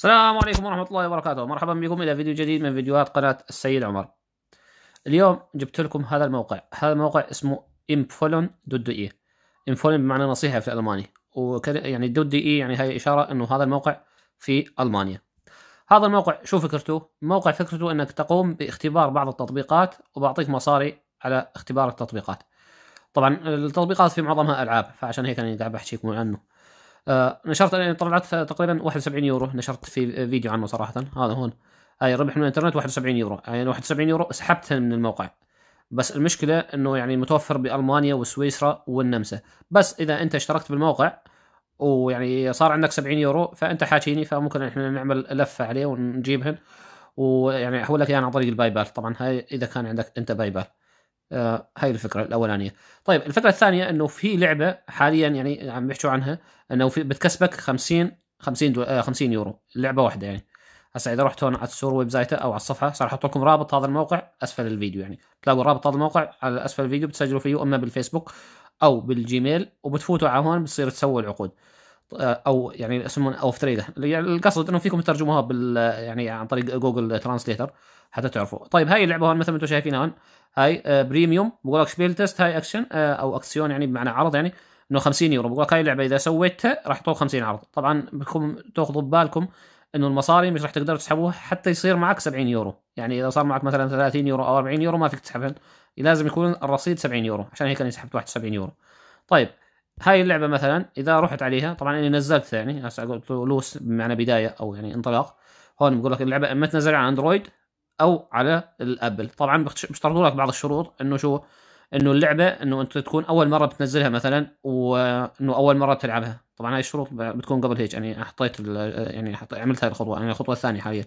السلام عليكم ورحمة الله وبركاته مرحبا بكم إلى فيديو جديد من فيديوهات قناة السيد عمر اليوم جبت لكم هذا الموقع هذا الموقع اسمه امفولون دوت دو اي امفولون بمعنى نصيحة في الألماني وكان يعني دوت دي اي يعني هي إشارة أنه هذا الموقع في ألمانيا هذا الموقع شو فكرته موقع فكرته أنك تقوم باختبار بعض التطبيقات وبعطيك مصاري على اختبار التطبيقات طبعا التطبيقات في معظمها ألعاب فعشان هيك أنا قاعد بحكيكم عنه آه، نشرت طلعت تقريبا 71 يورو نشرت في فيديو عنه صراحه هذا هون هاي ربح من الانترنت 71 يورو يعني 71 يورو سحبتها من الموقع بس المشكله انه يعني متوفر بالمانيا وسويسرا والنمسا بس اذا انت اشتركت بالموقع ويعني صار عندك 70 يورو فانت حاكيني فممكن احنا نعمل لفه عليه ونجيبهن ويعني احول لك اياها يعني عن طريق الباي بال طبعا هاي اذا كان عندك انت باي بال آه، هاي الفكره الاولانيه طيب الفكره الثانيه انه في لعبه حاليا يعني عم بيحكوا عنها انه في بتكسبك 50 50 دو... 50 آه، يورو لعبه واحده يعني هسا اذا رحت هون على السور ويب سايته او على الصفحه صار احط لكم رابط هذا الموقع اسفل الفيديو يعني تلاقوا رابط هذا الموقع على اسفل الفيديو بتسجلوا فيه اما بالفيسبوك او بالجيميل وبتفوتوا على هون بتصير تسووا العقود آه، او يعني يسمون اوف تريده يعني القصد انه فيكم تترجموها بال يعني عن طريق جوجل ترانسليتر حتى تعرفوا طيب هاي اللعبه هون مثل ما انتم شايفينها هون هاي بريميوم بقول لك شبيل تيست هاي اكشن آه، او اكسيون يعني بمعنى عرض يعني انه 50 يورو بقول لك هاي اللعبه اذا سويتها راح تطول 50 عرض طبعا بدكم تاخذوا ببالكم انه المصاري مش راح تقدروا تسحبوها حتى يصير معك 70 يورو يعني اذا صار معك مثلا 30 يورو او 40 يورو ما فيك تسحبهن لازم يكون الرصيد 70 يورو عشان هيك انا سحبت 71 يورو طيب هاي اللعبه مثلا اذا رحت عليها طبعا انا نزلتها يعني هسه قلت لوس بمعنى بدايه او يعني انطلاق هون بقول لك اللعبه اما تنزل على اندرويد او على الابل طبعا بيشترطوا لك بعض الشروط انه شو انه اللعبه انه انت تكون اول مره بتنزلها مثلا وانه اول مره بتلعبها طبعا هاي الشروط بتكون قبل هيك يعني حطيت يعني حط... عملت هاي الخطوه يعني الخطوه الثانيه حاليا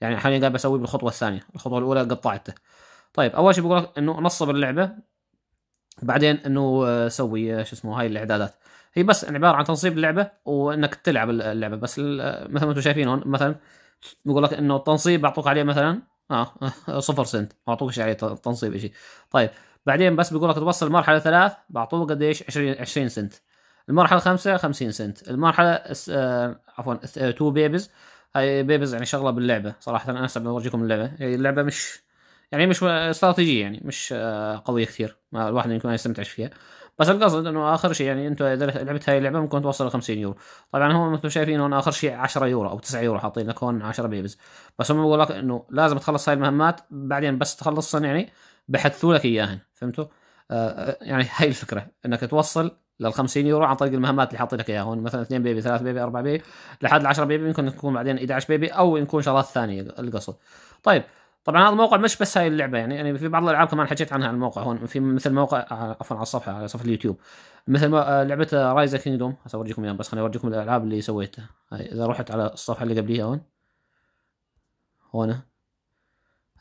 يعني حاليا قاعد بسوي بالخطوه الثانيه الخطوه الاولى قطعتها طيب اول شيء بقول لك انه نصب اللعبه بعدين انه آه، سوي آه، شو اسمه هاي الاعدادات هي بس عباره عن تنصيب اللعبه وانك تلعب اللعبه بس مثل ما انتم شايفين هون مثلا بقول لك انه التنصيب بعطوك عليه مثلا اه صفر سنت اعطوك شيء تنصيب شيء طيب بعدين بس بيقول لك توصل مرحله ثلاث بعطوه قديش 20 20 سنت المرحله خمسه 50 سنت المرحله آه عفوا تو بيبز آه، هاي بيبز يعني شغله باللعبه صراحه انا اسف بورجيكم اللعبه هي يعني اللعبه مش يعني مش استراتيجيه يعني مش آه، قويه كثير الواحد يمكن ما يستمتعش فيها بس القصد انه اخر شيء يعني انت اذا لعبت هاي اللعبه ممكن توصل ل 50 يورو طبعا هم مثل ما شايفين هون اخر شيء 10 يورو او 9 يورو حاطين لك هون 10 بيبز بس هم بيقول لك انه لازم تخلص هاي المهمات بعدين بس تخلصهم يعني بحثوا لك اياهن فهمتوا؟ آه،, آه يعني هاي الفكره انك توصل لل 50 يورو عن طريق المهمات اللي حاطين لك اياها هون مثلا 2 بيبي 3 بيبي 4 بيبي لحد 10 بيبي ممكن تكون بعدين 11 بيبي او يكون شغلات ثانيه القصد. طيب طبعا هذا الموقع مش بس هاي اللعبه يعني يعني في بعض الالعاب كمان حكيت عنها على الموقع هون في مثل موقع آه، عفوا على الصفحه على صفحه اليوتيوب مثل آه، لعبه رايز كينجدوم هسه اورجيكم اياها بس خليني اورجيكم الالعاب اللي سويتها هاي اذا رحت على الصفحه اللي قبليها هون هون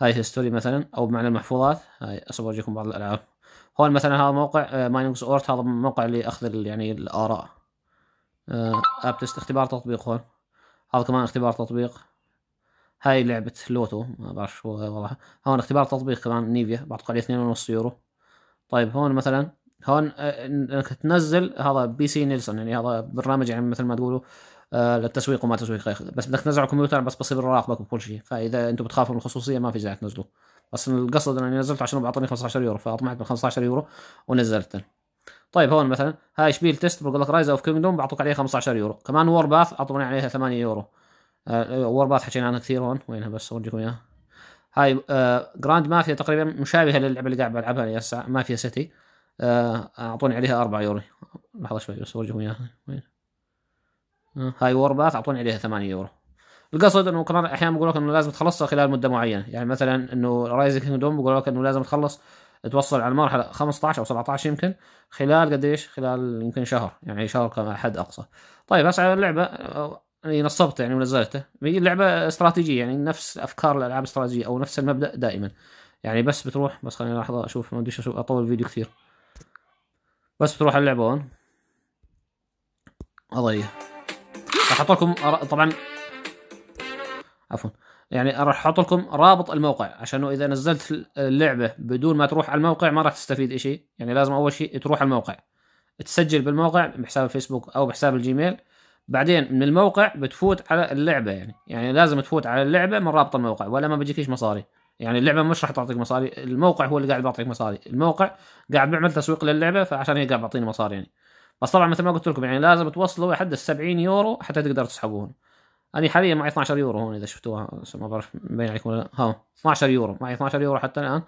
هاي هيستوري مثلا او بمعنى المحفوظات هاي هسه اورجيكم بعض الالعاب هون مثلا هذا موقع ماينكس آه، اورت هذا موقع اللي اخذ يعني الاراء ابتست اختبار تطبيق هون هذا كمان اختبار تطبيق هاي لعبة لوتو ما بعرف شو وضعها هون اختبار تطبيق كمان نيفيا بعتقد عليه اثنين ونص يورو طيب هون مثلا هون آه، انك تنزل هذا بي سي نيلسون يعني هذا برنامج يعني مثل ما تقولوا آه، للتسويق وما تسويق بس بدك تنزله على الكمبيوتر بس بصير براقبك وكل شيء فاذا انتم بتخافوا من الخصوصيه ما في داعي تنزلوه بس القصد اني نزلته عشان بعطوني 15 يورو فاطمعت بال 15 يورو ونزلته طيب هون مثلا هاي شبيل تيست بقول لك رايز اوف كينجدوم بعطوك عليه 15 يورو كمان وور باث اعطوني عليها 8 يورو آه، باث حكينا عنها كثير هون وينها بس اورجيكم اياها هاي جراند آه، مافيا تقريبا مشابهه للعبه اللي قاعد بلعبها هي مافيا سيتي اعطوني عليها 4 يورو لحظه شوي بس اورجيكم اياها وين آه، وور هاي اعطوني عليها 8 يورو القصد انه كمان احيانا بقول لك انه لازم تخلصها خلال مده معينه يعني مثلا انه رايز كينجدوم بقول لك انه لازم تخلص توصل على المرحله 15 او 17 يمكن خلال قديش خلال يمكن شهر يعني شهر كحد اقصى طيب بس على اللعبه يعني نصبته يعني ونزلته هي لعبه استراتيجيه يعني نفس افكار الالعاب الاستراتيجيه او نفس المبدا دائما يعني بس بتروح بس خليني لحظه اشوف ما ادري اشوف اطول الفيديو كثير بس بتروح اللعبه هون اضيع راح احط لكم طبعا عفوا يعني راح احط لكم رابط الموقع عشان اذا نزلت اللعبه بدون ما تروح على الموقع ما راح تستفيد شيء يعني لازم اول شيء تروح على الموقع تسجل بالموقع بحساب الفيسبوك او بحساب الجيميل بعدين من الموقع بتفوت على اللعبه يعني يعني لازم تفوت على اللعبه من رابط الموقع ولا ما بيجيك مصاري يعني اللعبه مش راح تعطيك مصاري الموقع هو اللي قاعد بيعطيك مصاري الموقع قاعد بيعمل تسويق للعبه فعشان هيك قاعد بيعطيني مصاري يعني بس طبعا مثل ما قلت لكم يعني لازم توصلوا لحد ال 70 يورو حتى تقدر تسحبوهم انا حاليا معي 12 يورو هون اذا شفتوها ما بعرف مبين عليكم ولا لا ها 12 يورو معي 12 يورو حتى الان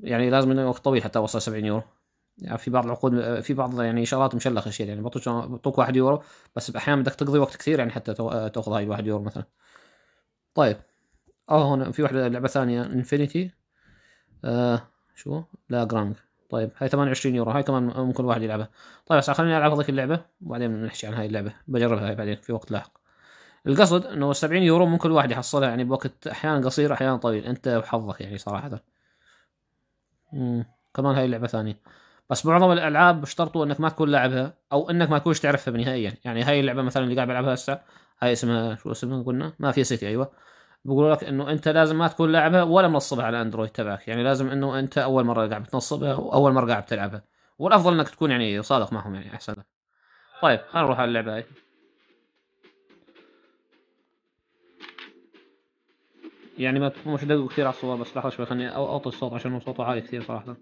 يعني لازم وقت طويل حتى اوصل 70 يورو يعني في بعض العقود في بعض يعني اشارات مشلخه شيء يعني بعطوك واحد 1 يورو بس احيانا بدك تقضي وقت كثير يعني حتى تاخذ هاي الواحد يورو مثلا طيب اه هنا في واحده لعبه ثانيه انفينيتي آه شو لا جرانج طيب هاي 28 يورو هاي كمان ممكن الواحد يلعبها طيب هسه خليني العب هذيك اللعبه وبعدين نحكي عن هاي اللعبه بجربها هاي بعدين في وقت لاحق القصد انه 70 يورو ممكن الواحد يحصلها يعني بوقت احيانا قصير احيانا طويل انت وحظك يعني صراحه مم. كمان هاي لعبه ثانيه بس معظم الالعاب اشترطوا انك ما تكون لاعبها او انك ما تكونش تعرفها نهائيا يعني هاي اللعبه مثلا اللي قاعد بلعبها هسه هاي اسمها شو اسمها قلنا ما في سيتي ايوه بقولوا لك انه انت لازم ما تكون لاعبها ولا منصبها على اندرويد تبعك يعني لازم انه انت اول مره قاعد بتنصبها واول مره قاعد بتلعبها والافضل انك تكون يعني صادق معهم يعني احسن لك طيب خلينا نروح على اللعبه هاي يعني ما مش دقوا كثير على الصور بس لحظه شوي خليني اوطي الصوت عشان صوته عالي كثير صراحه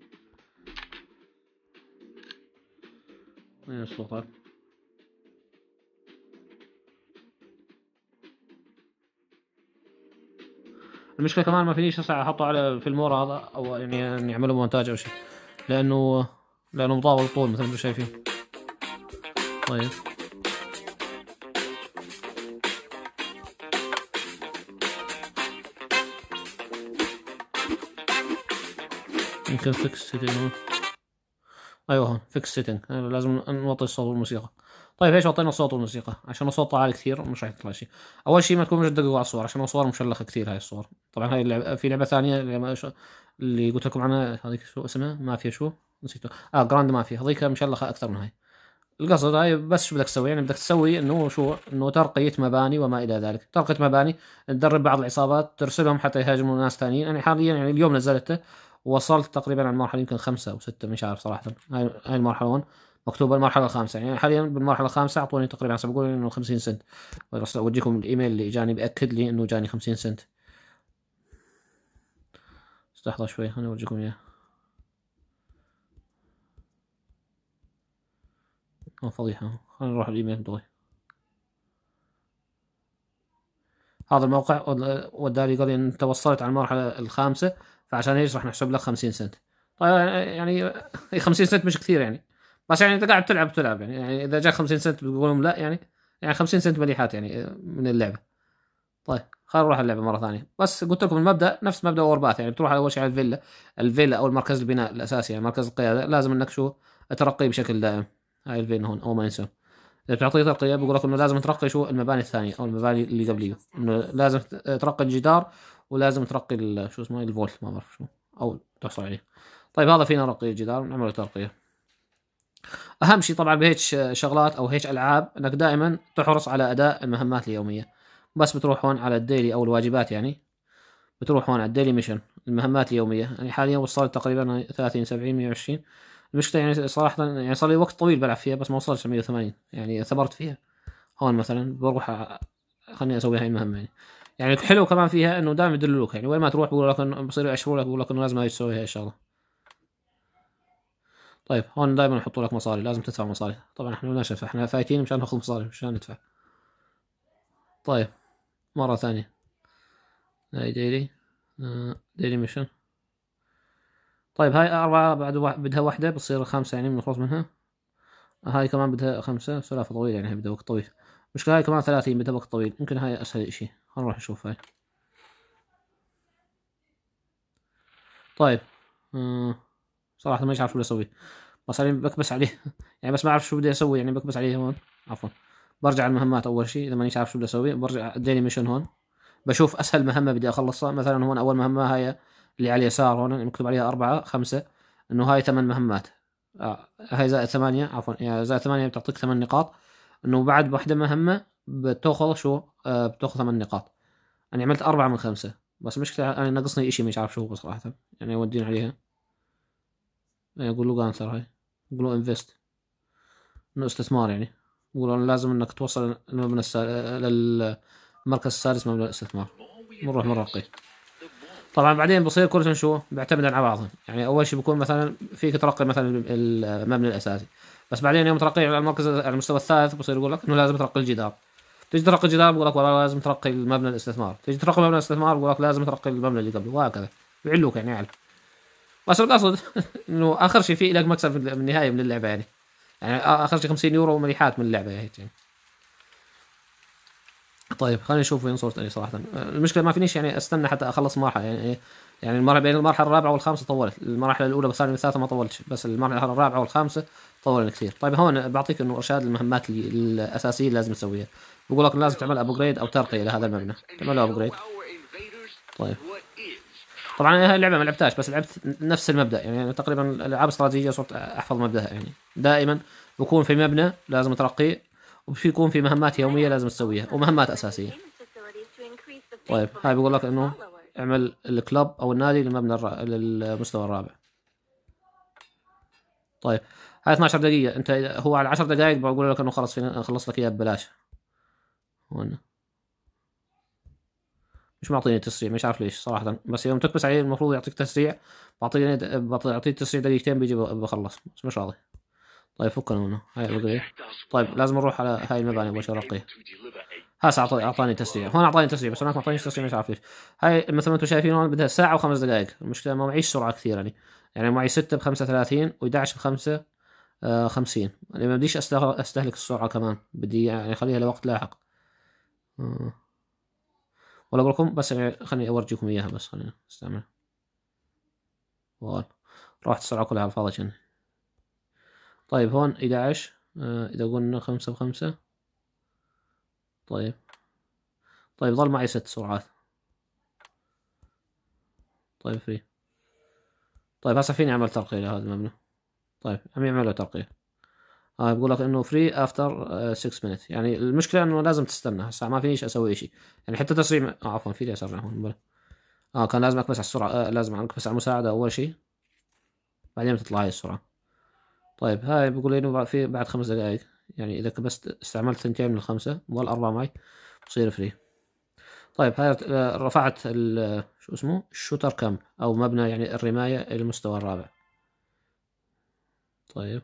من ايه الصفر المشكله كمان ما فيش اسعى احطه على في المورا هذا او يعني يعملوا مونتاج او شيء لانه لانه مطاول طول مثل ما انتم شايفين طيب يمكن فكس هنا ايوه فيكس سيتنج لازم نوطي الصوت والموسيقى طيب ايش وطينا الصوت والموسيقى عشان الصوت عالي كثير مش راح يطلع شيء اول شيء ما تكون مش دقيقة على الصور عشان الصور مشلخه كثير هاي الصور طبعا هاي اللعبة في لعبه ثانيه اللي, اللي قلت لكم عنها هذيك شو اسمها مافيا شو نسيته اه جراند مافيا هذيك مشلخه اكثر من هاي القصد هاي بس شو بدك تسوي يعني بدك تسوي انه شو انه ترقيه مباني وما الى ذلك ترقيه مباني تدرب بعض العصابات ترسلهم حتى يهاجموا ناس ثانيين انا يعني حاليا يعني اليوم نزلته وصلت تقريبا على المرحله يمكن خمسة او ستة مش عارف صراحه هاي المرحله هون مكتوبه المرحله الخامسه يعني حاليا بالمرحله الخامسه اعطوني تقريبا حسب اقول انه 50 سنت بس اوجيكم الايميل اللي جاني باكد لي انه جاني 50 سنت استحضر شوي خليني اوجيكم اياه فضيحه خلينا نروح الايميل دغري هذا الموقع وداري قال انت وصلت على المرحله الخامسه فعشان ايش راح نحسب لك 50 سنت طيب يعني 50 سنت مش كثير يعني بس يعني انت قاعد تلعب تلعب يعني, يعني اذا جاك 50 سنت بتقول لهم لا يعني يعني 50 سنت مليحات يعني آه، من اللعبه طيب خلينا نروح اللعبه مره ثانيه بس قلت لكم المبدا نفس مبدا اورباث يعني بتروح اول شيء على الفيلا الفيلا او المركز البناء الاساسي يعني مركز القياده لازم انك شو ترقيه بشكل دائم هاي الفين هون او ما ينسون بتعطيه ترقيه بيقول لك انه لازم ترقي شو المباني الثانيه او المباني اللي قبليه انه لازم ترقي الجدار ولازم ترقي شو اسمه إيه، الفولت ما بعرف شو او تحصل عليه طيب هذا فينا رقي الجدار نعمل له ترقيه اهم شيء طبعا بهيك شغلات او هيك العاب انك دائما تحرص على اداء المهمات اليوميه بس بتروح هون على الديلي او الواجبات يعني بتروح هون على الديلي ميشن المهمات اليوميه يعني حاليا وصلت تقريبا 30 70 120 المشكله يعني صراحه يعني صار لي وقت طويل بلعب فيها بس ما وصلت 180 يعني ثبرت فيها هون مثلا بروح أ... خليني اسوي هاي المهمه يعني يعني الحلو كمان فيها انه دائما يدلوك يعني وين ما تروح بقول لك انه بصير يأشروا لك بقول لك انه لازم هاي تسوي هاي الشغله طيب هون دائما يحطوا لك مصاري لازم تدفع مصاري طبعا احنا ما نشف احنا فايتين مشان ناخذ مصاري مشان ندفع طيب مره ثانيه هاي ديلي ديلي ميشن طيب هاي أربعة بعد واحد بدها واحدة بتصير خمسة يعني بنخلص منها هاي كمان بدها خمسة سلافة طويلة يعني هاي بدها وقت طويل مشكلة هاي كمان ثلاثين بدها وقت طويل يمكن هاي أسهل إشي هنروح نشوف هاي طيب آه، صراحة ما عارف شو بدي أسوي بس علي بكبس عليه يعني بس ما أعرف شو بدي أسوي يعني بكبس عليه هون عفوا برجع على المهمات أول شيء إذا مانيش عارف شو بدي أسوي برجع أديني ميشن هون بشوف أسهل مهمة بدي أخلصها مثلا هون أول مهمة هاي اللي على اليسار هنا يعني مكتوب عليها أربعة خمسة إنه هاي ثمان مهمات آه هاي زائد ثمانية عفوا يعني زائد ثمانية بتعطيك ثمان نقاط إنه بعد واحدة مهمة بتاخذ شو آه بتاخذ ثمان نقاط أنا يعني عملت أربعة من خمسة بس مشكلة أنا ناقصني إشي مش عارف شو هو صراحة يعني يوديني عليها يعني له قانثر هاي له انفست إنه استثمار يعني له لازم إنك توصل المبنى السا... للمركز السادس مبنى الاستثمار نروح مرة طبعا بعدين بصير كل شو بيعتمد على بعضهم يعني اول شيء بيكون مثلا فيك ترقي مثلا المبنى الاساسي بس بعدين يوم ترقي على المركز على المستوى الثالث بصير يقول لك انه لازم ترقي الجدار تيجي ترقي الجدار بقول لك والله لازم ترقي المبنى الاستثمار تيجي ترقي مبنى الاستثمار بقول لك لازم ترقي المبنى اللي قبله وهكذا بيعلوك يعني على بس القصد انه اخر شيء في لك مكسب في النهايه من اللعبه يعني يعني اخر شيء 50 يورو مليحات من اللعبه يعني طيب خلينا نشوف وين صورته صراحه أه، المشكله ما فينيش يعني استنى حتى اخلص مرحله يعني إيه؟ يعني المرحله بين المرحله الرابعه والخامسه طولت المرحله الاولى بس الثالثه ما طولتش بس المرحله الرابعه والخامسه طولنا كثير طيب هون بعطيك انه ارشاد المهمات اللي الاساسيه اللي لازم تسويها بقول لك لازم تعمل ابجريد او ترقيه لهذا المبنى تعمل له ابجريد طيب طبعا هاي اللعبه ما لعبتهاش بس لعبت نفس المبدا يعني, يعني تقريبا العاب استراتيجيه صرت احفظ مبداها يعني دائما بكون في مبنى لازم ترقيه وفي يكون في مهمات يوميه لازم تسويها ومهمات اساسيه طيب هاي بيقول لك انه اعمل الكلب او النادي للمبنى الرا... للمستوى الرابع طيب هاي 12 دقيقة انت هو على 10 دقائق بقول لك انه خلص فينا خلص لك اياها ببلاش هون مش معطيني تسريع مش عارف ليش صراحة بس يوم تكبس عليه المفروض يعطيك تسريع بعطيني بعطيه تسريع دقيقتين بيجي بخلص بس مش راضي طيب فكنا منه هاي بقية طيب،, طيب لازم نروح على هاي المباني مباشرة ارقيها هسه اعطاني تسريع هون اعطاني تسريع بس هناك ما اعطانيش تسريع مش عارف ليش هاي مثل ما انتم شايفين هون بدها ساعه وخمس دقائق المشكله ما معيش سرعه كثير يعني يعني معي 6 ب 35 و11 ب 5 50 يعني ما بديش استهلك السرعه كمان بدي يعني اخليها لوقت لاحق آه. ولا اقول لكم بس يعني خليني اورجيكم اياها بس خليني استعملها وال راحت السرعه كلها على الفاضي جنة. طيب هون إحدى عشر آه، إذا قلنا خمسة وخمسة طيب طيب ظل معي ست سرعات طيب فري طيب هسه فيني أعمل ترقية لهذا المبنى طيب عم يعمل له ترقية آه بقول لك انه فري افتر 6 مينت يعني المشكله انه لازم تستنى هسه ما فينيش اسوي اشي يعني حتى تسريع آه عفوا فيني اسرع هون بلا اه كان لازم اكبس على السرعه آه لازم اكبس على المساعده اول شيء بعدين بتطلع هاي السرعه طيب هاي بقول انه في بعد خمس دقائق يعني اذا بس استعملت ثنتين من الخمسة ظل اربعة معي بصير فري طيب هاي رفعت شو اسمه الشوتر كم او مبنى يعني الرماية المستوى الرابع طيب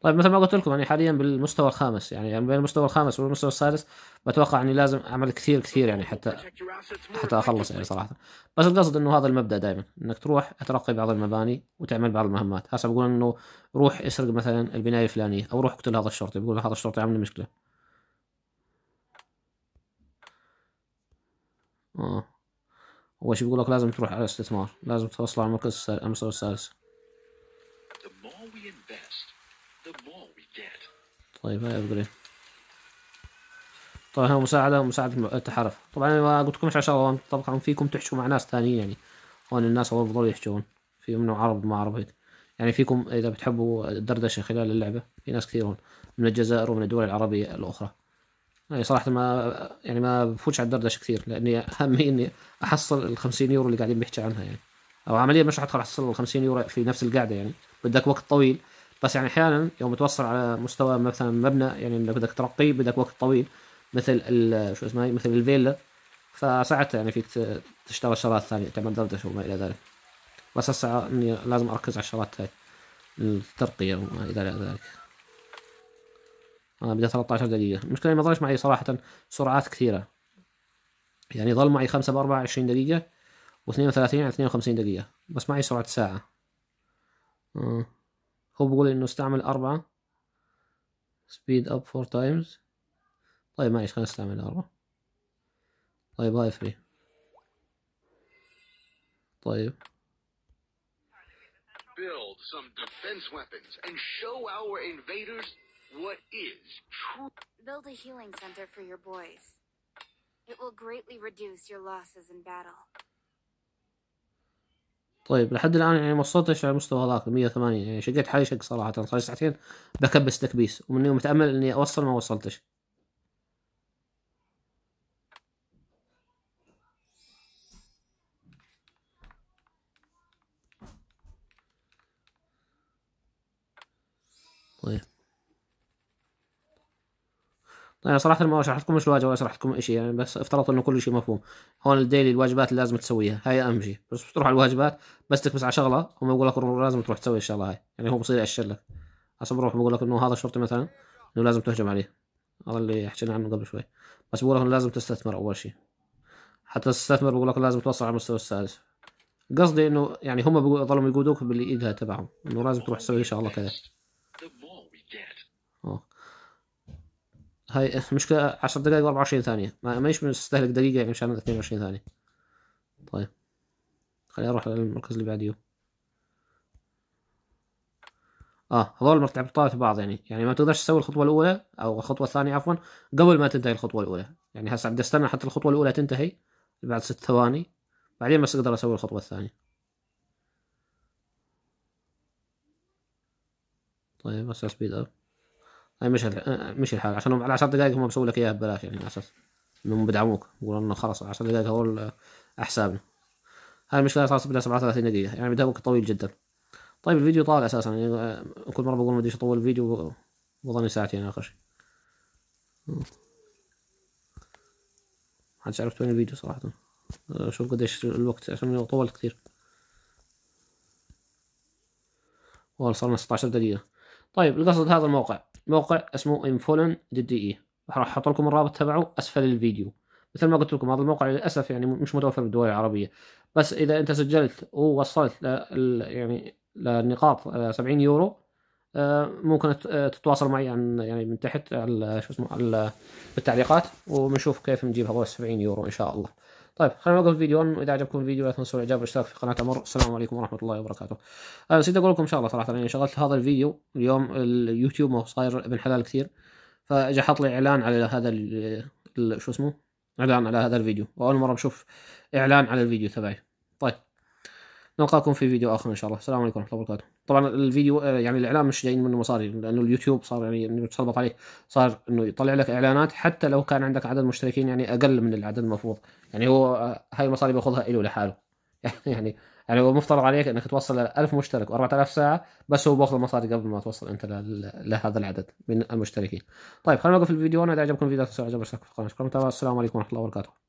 طيب مثل ما قلت لكم يعني حاليا بالمستوى الخامس يعني, يعني بين المستوى الخامس والمستوى السادس بتوقع اني لازم اعمل كثير كثير يعني حتى حتى اخلص يعني صراحه بس القصد انه هذا المبدا دائما انك تروح ترقي بعض المباني وتعمل بعض المهمات هسه بقول انه روح اسرق مثلا البنايه الفلانيه او روح اقتل هذا الشرطي بقول هذا الشرطي عامل مشكله اه هو شو بيقول لك لازم تروح على استثمار لازم توصل على المركز المستوى السادس طيب هاي ابجريد طبعا هاي مساعدة مساعدة التحرف طبعا انا قلت لكم عشان طبعا فيكم تحشوا مع ناس ثانيين يعني هون الناس اول بضلوا يحشون في منهم عرب ما عرب هيك يعني فيكم اذا بتحبوا الدردشة خلال اللعبة في ناس كثير هون من الجزائر ومن الدول العربية الاخرى يعني صراحة ما يعني ما بفوتش على الدردشة كثير لاني همي اني احصل ال 50 يورو اللي قاعدين بيحكي عنها يعني او عمليا مش حدخل احصل ال 50 يورو في نفس القعدة يعني بدك وقت طويل بس يعني احيانا يوم توصل على مستوى مثلا مبنى يعني انك بدك ترقيه بدك وقت طويل مثل شو اسمه مثل الفيلا فساعتها يعني فيك تشتغل شغلات ثانية تعمل دردشة وما إلى ذلك بس هسه إني لازم أركز على الشغلات هاي الترقية وما إلى ذلك أنا بدي 13 دقيقة المشكلة ما ظلش معي صراحة سرعات كثيرة يعني ظل معي 5 ب 24 دقيقة و 32 على 52 دقيقة بس معي سرعة ساعة أه. هو بيقول انه استعمل اربعة speed up four times طيب معلش خلينا نستعمل اربعة طيب هاي فري طيب build some defense weapons and show our invaders what is true. Build a healing center for your boys. It will greatly reduce your losses in battle. طيب لحد الان يعني ما وصلتش على المستوى هذاك 108 يعني شقيت حالي شق صراحه صار ساعتين بكبس تكبيس ومني متامل اني اوصل ما وصلتش انا آه، صراحه ما اشرح لكم ايش الواجب ولا شرحت لكم شيء يعني بس افترضت انه كل شيء مفهوم هون الديلي الواجبات اللي لازم تسويها هاي اهم شيء بس بتروح على الواجبات بس تكبس على شغله هم بيقول لك لازم تروح تسوي الشغله هاي يعني هو بصير ياشر لك هسه بروح بقول لك انه هذا الشرطي مثلا انه لازم تهجم عليه هذا اللي حكينا عنه قبل شوي بس بقول لك انه لازم تستثمر اول شيء حتى تستثمر بقول لك لازم توصل على المستوى السادس قصدي انه يعني هم ظلوا يقودوك بالايد تبعهم انه لازم تروح تسوي شغله كذا هاي مشكلة 10 دقائق و24 ثانية ما مش مستهلك دقيقة يعني مشان 22 ثانية طيب خليني اروح للمركز اللي بعديه اه هذول مرتبطات ببعض يعني يعني ما تقدرش تسوي الخطوة الأولى أو الخطوة الثانية عفوا قبل ما تنتهي الخطوة الأولى يعني هسا بدي استنى حتى الخطوة الأولى تنتهي بعد ست ثواني بعدين بس أقدر أسوي الخطوة الثانية طيب بس سبيد أب اي مش مشي الحال عشان على 10 دقائق هم بيسووا لك اياها ببلاش يعني على اساس انهم بدعموك يقولوا انه خلاص 10 دقائق هو حسابنا هاي المشكله صارت بدها 37 دقيقه يعني بدها وقت طويل جدا طيب الفيديو طال اساسا يعني كل مره بقول ما ادري اطول الفيديو وظني ساعتين اخر شيء محدش عرفت وين الفيديو صراحه شوف قديش الوقت عشان طولت كثير والله صارنا 16 دقيقه طيب القصد هذا الموقع موقع اسمه انفولن دي اي راح احط لكم الرابط تبعه اسفل الفيديو مثل ما قلت لكم هذا الموقع للاسف يعني مش متوفر بالدول العربيه بس اذا انت سجلت ووصلت يعني للنقاط 70 آه، يورو آه، ممكن آه، تتواصل معي عن يعني من تحت على شو اسمه على بالتعليقات ونشوف كيف نجيب هذول 70 يورو ان شاء الله طيب خلينا نوقف الفيديو اذا عجبكم الفيديو لا تنسوا الاعجاب والاشتراك في قناه عمر السلام عليكم ورحمه الله وبركاته انا أه، نسيت اقول لكم ان شاء الله صراحه يعني شغلت هذا الفيديو اليوم اليوتيوب هو صاير ابن حلال كثير فاجى حط لي اعلان على هذا شو اسمه اعلان على هذا الفيديو واول مره بشوف اعلان على الفيديو تبعي طيب نلقاكم في فيديو اخر ان شاء الله السلام عليكم ورحمه الله وبركاته طبعا الفيديو آه، يعني الاعلان مش جايين منه مصاري لانه اليوتيوب صار يعني انه يتسلط عليه صار انه يطلع لك اعلانات حتى لو كان عندك عدد مشتركين يعني اقل من العدد المفروض يعني هو آه، هاي المصاري بياخذها له لحاله يعني يعني هو مفترض عليك انك توصل ل 1000 مشترك و4000 ساعه بس هو باخذ المصاري قبل ما توصل انت لهذا العدد من المشتركين. طيب خلينا نوقف الفيديو انا اذا عجبكم الفيديو لا تنسوا الاشتراك في القناه شكرا السلام عليكم ورحمه الله وبركاته.